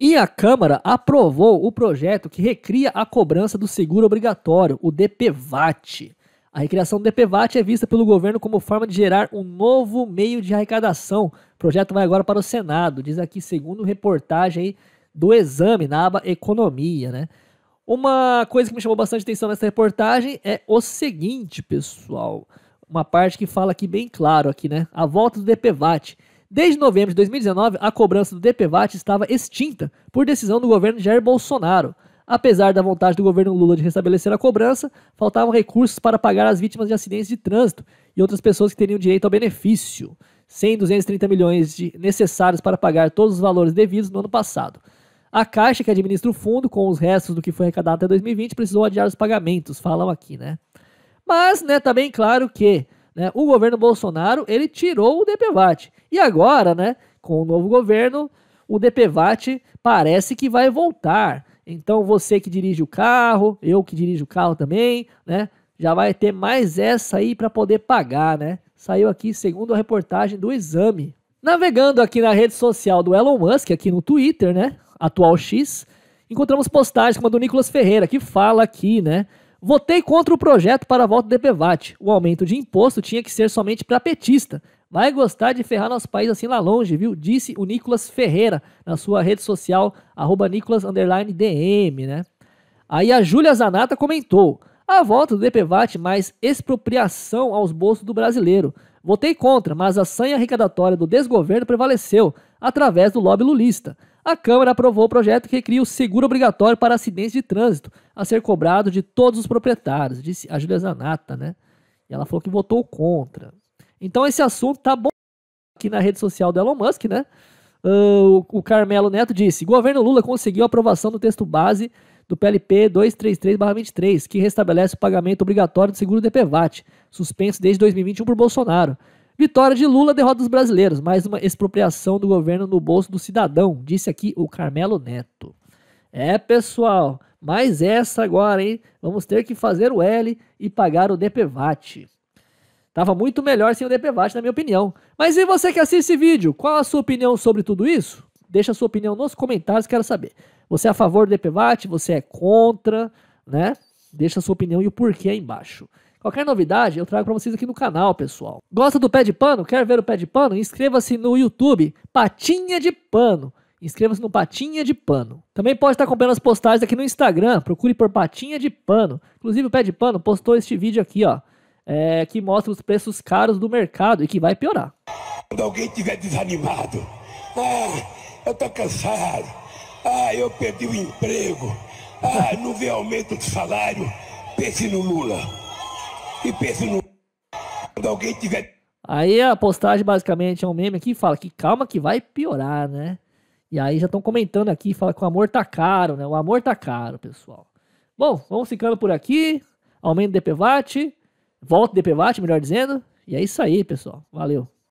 E a Câmara aprovou o projeto que recria a cobrança do seguro obrigatório, o DPVAT. A recriação do DPVAT é vista pelo governo como forma de gerar um novo meio de arrecadação. O projeto vai agora para o Senado, diz aqui, segundo reportagem do exame na aba Economia, né? Uma coisa que me chamou bastante atenção nessa reportagem é o seguinte, pessoal. Uma parte que fala aqui bem claro aqui, né? A volta do DPVAT Desde novembro de 2019, a cobrança do DPVAT estava extinta por decisão do governo Jair Bolsonaro. Apesar da vontade do governo Lula de restabelecer a cobrança, faltavam recursos para pagar as vítimas de acidentes de trânsito e outras pessoas que teriam direito ao benefício, sem 230 milhões de necessários para pagar todos os valores devidos no ano passado. A Caixa, que administra o fundo, com os restos do que foi arrecadado até 2020, precisou adiar os pagamentos, falam aqui, né? Mas, né, tá bem claro que né, o governo Bolsonaro, ele tirou o DPVAT. E agora, né, com o novo governo, o DPVAT parece que vai voltar. Então você que dirige o carro, eu que dirijo o carro também, né, já vai ter mais essa aí para poder pagar, né? Saiu aqui segundo a reportagem do Exame. Navegando aqui na rede social do Elon Musk, aqui no Twitter, né, atual X, encontramos postagens como a do Nicolas Ferreira, que fala aqui, né, Votei contra o projeto para a volta do DPVAT. O aumento de imposto tinha que ser somente para petista. Vai gostar de ferrar nosso país assim lá longe, viu? Disse o Nicolas Ferreira na sua rede social, arroba Nicolas DM, né? Aí a Júlia Zanata comentou: a volta do DPVAT mais expropriação aos bolsos do brasileiro. Votei contra, mas a sanha arrecadatória do desgoverno prevaleceu através do lobby lulista. A Câmara aprovou o projeto que cria o seguro obrigatório para acidentes de trânsito, a ser cobrado de todos os proprietários, disse a Júlia Zanata, né? E ela falou que votou contra. Então esse assunto tá bom aqui na rede social do Elon Musk, né? Uh, o Carmelo Neto disse: governo Lula conseguiu aprovação do texto base do PLP 233-23, que restabelece o pagamento obrigatório do seguro DPVAT, suspenso desde 2021 por Bolsonaro. Vitória de Lula derrota dos brasileiros, mais uma expropriação do governo no bolso do cidadão, disse aqui o Carmelo Neto. É, pessoal, mais essa agora, hein? Vamos ter que fazer o L e pagar o DPVAT. Tava muito melhor sem o DPVAT, na minha opinião. Mas e você que assiste esse vídeo? Qual a sua opinião sobre tudo isso? Deixa a sua opinião nos comentários, quero saber. Você é a favor do DPVAT? Você é contra? Né? Deixa a sua opinião e o porquê aí embaixo. Qualquer novidade eu trago para vocês aqui no canal, pessoal. Gosta do pé de pano? Quer ver o pé de pano? Inscreva-se no YouTube Patinha de Pano. Inscreva-se no Patinha de Pano. Também pode estar acompanhando as postagens aqui no Instagram. Procure por Patinha de Pano. Inclusive o Pé de Pano postou este vídeo aqui, ó é, que mostra os preços caros do mercado e que vai piorar. Quando alguém estiver desanimado, ah, eu estou cansado, ah, eu perdi o emprego, ah, não vê aumento de salário, pense no Lula. E pense no. Quando alguém tiver. Aí a postagem basicamente é um meme aqui que fala que calma que vai piorar, né? E aí já estão comentando aqui, fala que o amor tá caro, né? O amor tá caro, pessoal. Bom, vamos ficando por aqui. Aumento do DPVAT. Volta DPVAT, melhor dizendo. E é isso aí, pessoal. Valeu.